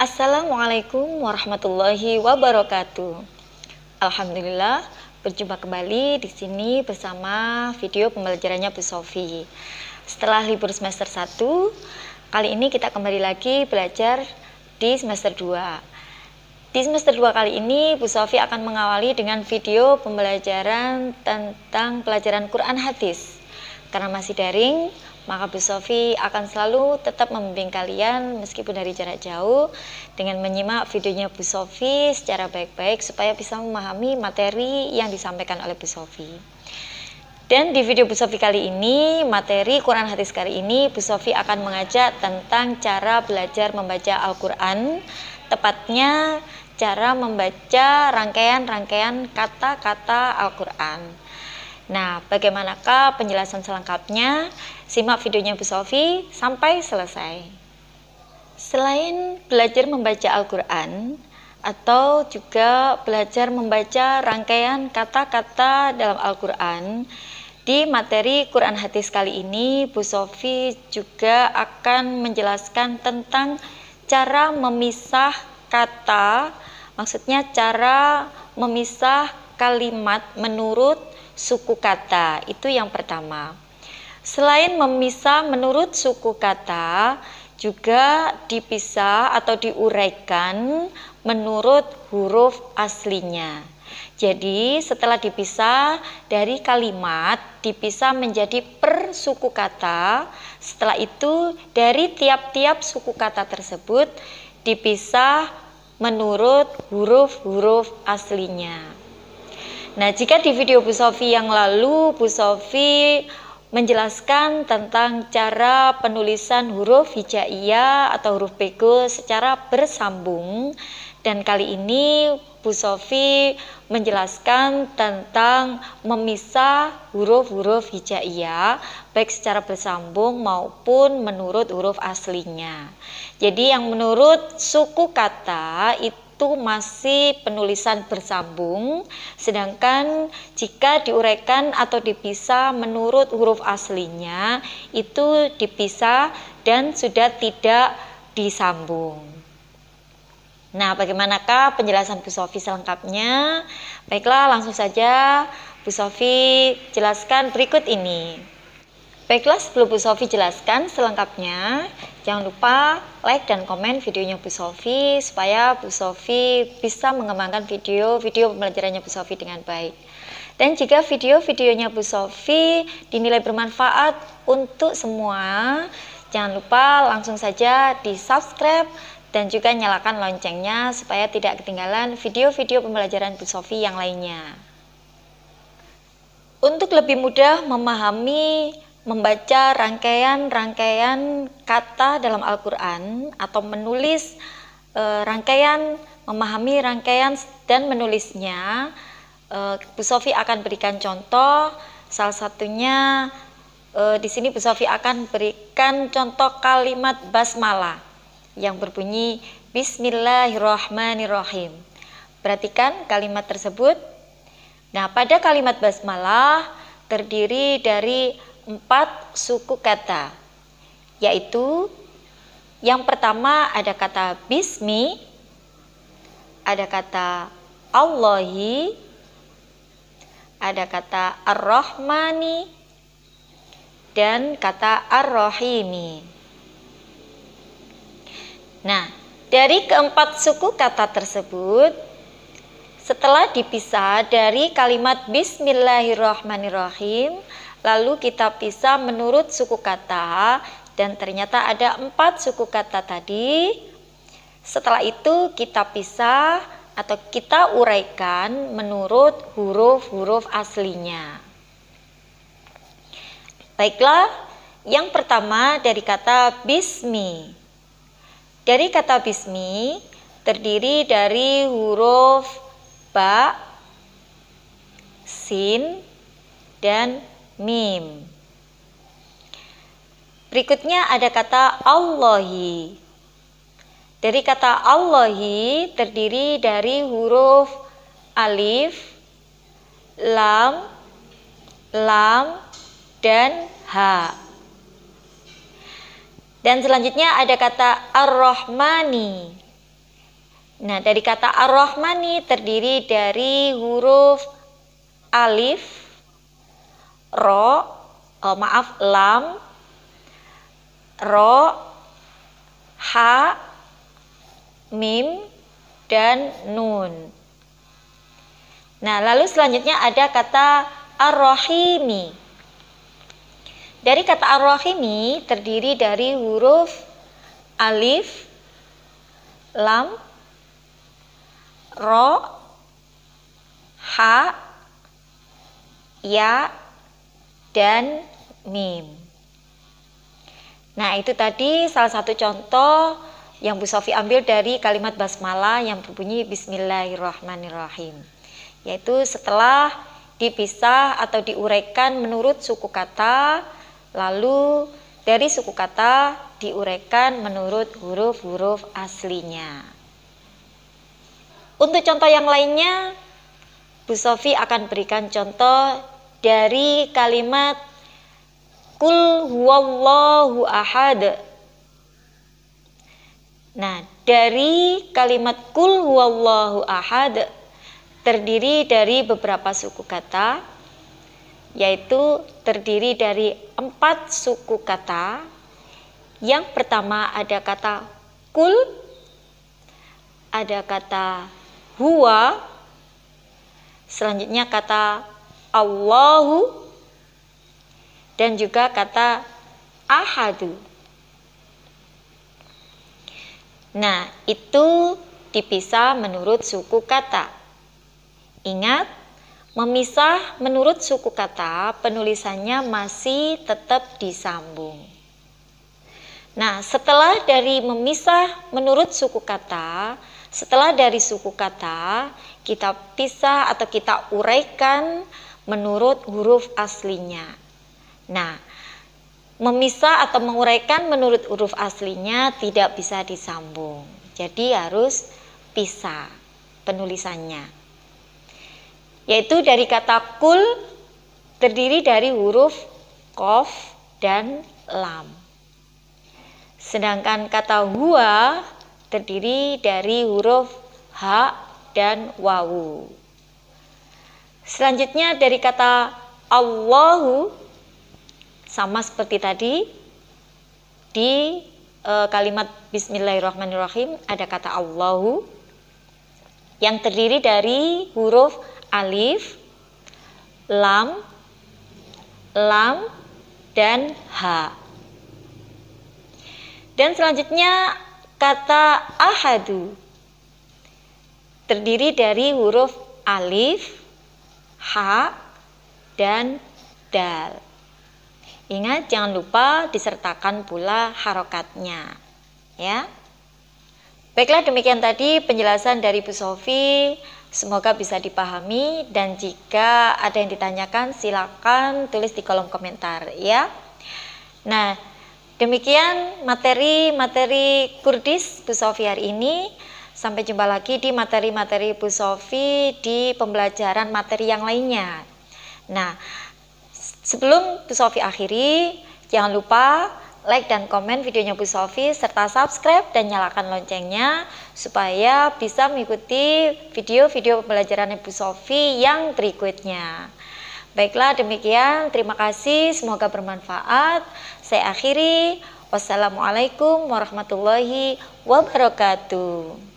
Assalamualaikum warahmatullahi wabarakatuh. Alhamdulillah, berjumpa kembali di sini bersama video pembelajarannya Bu Sofi. Setelah libur semester 1, kali ini kita kembali lagi belajar di semester 2. Di semester 2 kali ini Bu Sofi akan mengawali dengan video pembelajaran tentang pelajaran Quran hadis. Karena masih daring, maka Bu Sofi akan selalu tetap membimbing kalian meskipun dari jarak jauh dengan menyimak videonya Bu Sofi secara baik-baik supaya bisa memahami materi yang disampaikan oleh Bu Sofi. Dan di video Bu Sofi kali ini, materi Quran Hadis kali ini Bu Sofi akan mengajak tentang cara belajar membaca Al-Quran, tepatnya cara membaca rangkaian-rangkaian kata-kata Al-Quran. Nah, bagaimanakah penjelasan selengkapnya? Simak videonya Bu Sofi sampai selesai. Selain belajar membaca Al-Quran, atau juga belajar membaca rangkaian kata-kata dalam Al-Quran, di materi Quran Hadis kali ini, Bu Sofi juga akan menjelaskan tentang cara memisah kata, maksudnya cara memisah kalimat menurut suku kata. Itu yang pertama. Selain memisah menurut suku kata, juga dipisah atau diuraikan menurut huruf aslinya. Jadi, setelah dipisah dari kalimat, dipisah menjadi per suku kata. Setelah itu, dari tiap-tiap suku kata tersebut dipisah menurut huruf-huruf aslinya. Nah, jika di video Bu Sofi yang lalu Bu Sofi menjelaskan tentang cara penulisan huruf hijaiyah atau huruf bego secara bersambung dan kali ini Bu Sofi menjelaskan tentang memisah huruf-huruf hijaiyah baik secara bersambung maupun menurut huruf aslinya. Jadi yang menurut suku kata itu itu masih penulisan bersambung, sedangkan jika diuraikan atau dipisah menurut huruf aslinya itu dipisah dan sudah tidak disambung. Nah, bagaimanakah penjelasan Bu Sofi selengkapnya? Baiklah, langsung saja Bu Sofi jelaskan berikut ini. Baiklah, sebelum Bu Sofi jelaskan selengkapnya, jangan lupa like dan komen videonya Bu Sofi supaya Bu Sofi bisa mengembangkan video-video pembelajarannya Bu Sofi dengan baik. Dan jika video-videonya Bu Sofi dinilai bermanfaat untuk semua, jangan lupa langsung saja di subscribe dan juga nyalakan loncengnya supaya tidak ketinggalan video-video pembelajaran Bu Sofi yang lainnya. Untuk lebih mudah memahami membaca rangkaian-rangkaian kata dalam Al-Quran atau menulis e, rangkaian, memahami rangkaian dan menulisnya. E, Bu Sofi akan berikan contoh, salah satunya e, di sini Bu Sofi akan berikan contoh kalimat basmalah yang berbunyi Bismillahirrahmanirrahim. Perhatikan kalimat tersebut. Nah, pada kalimat basmalah terdiri dari empat suku kata, yaitu yang pertama ada kata bismi, ada kata Allahi, ada kata ar-Rahmani, dan kata ar-Rahimi. Nah, dari keempat suku kata tersebut, setelah dipisah dari kalimat Bismillahirrahmanirrahim, Lalu kita pisah menurut suku kata dan ternyata ada empat suku kata tadi. Setelah itu kita pisah atau kita uraikan menurut huruf-huruf aslinya. Baiklah, yang pertama dari kata bismi. Dari kata bismi terdiri dari huruf ba, sin, dan mim. Berikutnya ada kata Allahi. Dari kata Allahi terdiri dari huruf alif, lam, lam, dan Ha. Dan selanjutnya ada kata Ar-Rahmani. Nah, dari kata Ar-Rahmani terdiri dari huruf alif, ro uh, maaf lam ro ha mim dan nun nah lalu selanjutnya ada kata Arrohimi. dari kata Arrohimi terdiri dari huruf alif lam ro ha ya dan mim. Nah, itu tadi salah satu contoh yang Bu Sofi ambil dari kalimat basmalah yang berbunyi bismillahirrahmanirrahim. Yaitu setelah dipisah atau diuraikan menurut suku kata, lalu dari suku kata diuraikan menurut huruf-huruf aslinya. Untuk contoh yang lainnya, Bu Sofi akan berikan contoh dari kalimat kul huwallahu ahad. Nah, dari kalimat kul huwallahu ahad terdiri dari beberapa suku kata yaitu terdiri dari empat suku kata. Yang pertama ada kata kul, ada kata huwa, selanjutnya kata Allahu dan juga kata ahadu. Nah, itu dipisah menurut suku kata. Ingat, memisah menurut suku kata penulisannya masih tetap disambung. Nah, setelah dari memisah menurut suku kata, setelah dari suku kata, kita pisah atau kita uraikan menurut huruf aslinya. Nah, memisah atau menguraikan menurut huruf aslinya tidak bisa disambung. Jadi harus pisah penulisannya. Yaitu dari kata kul terdiri dari huruf kof dan lam. Sedangkan kata huwa terdiri dari huruf ha dan wawu. Selanjutnya dari kata Allahu sama seperti tadi di e, kalimat Bismillahirrahmanirrahim ada kata Allahu yang terdiri dari huruf alif, lam, lam dan ha. Dan selanjutnya kata ahadu terdiri dari huruf alif, ha, dan dal. Ingat jangan lupa disertakan pula harokatnya. Ya. Baiklah demikian tadi penjelasan dari Bu Sofi. Semoga bisa dipahami dan jika ada yang ditanyakan silakan tulis di kolom komentar ya. Nah, demikian materi-materi Kurdis Bu Sofi hari ini. Sampai jumpa lagi di materi-materi Bu Sofi di pembelajaran materi yang lainnya. Nah, sebelum Bu Sofi akhiri, jangan lupa like dan komen videonya Bu Sofi serta subscribe dan nyalakan loncengnya supaya bisa mengikuti video-video pembelajaran Bu Sofi yang berikutnya. Baiklah demikian, terima kasih, semoga bermanfaat. Saya akhiri, wassalamualaikum warahmatullahi wabarakatuh.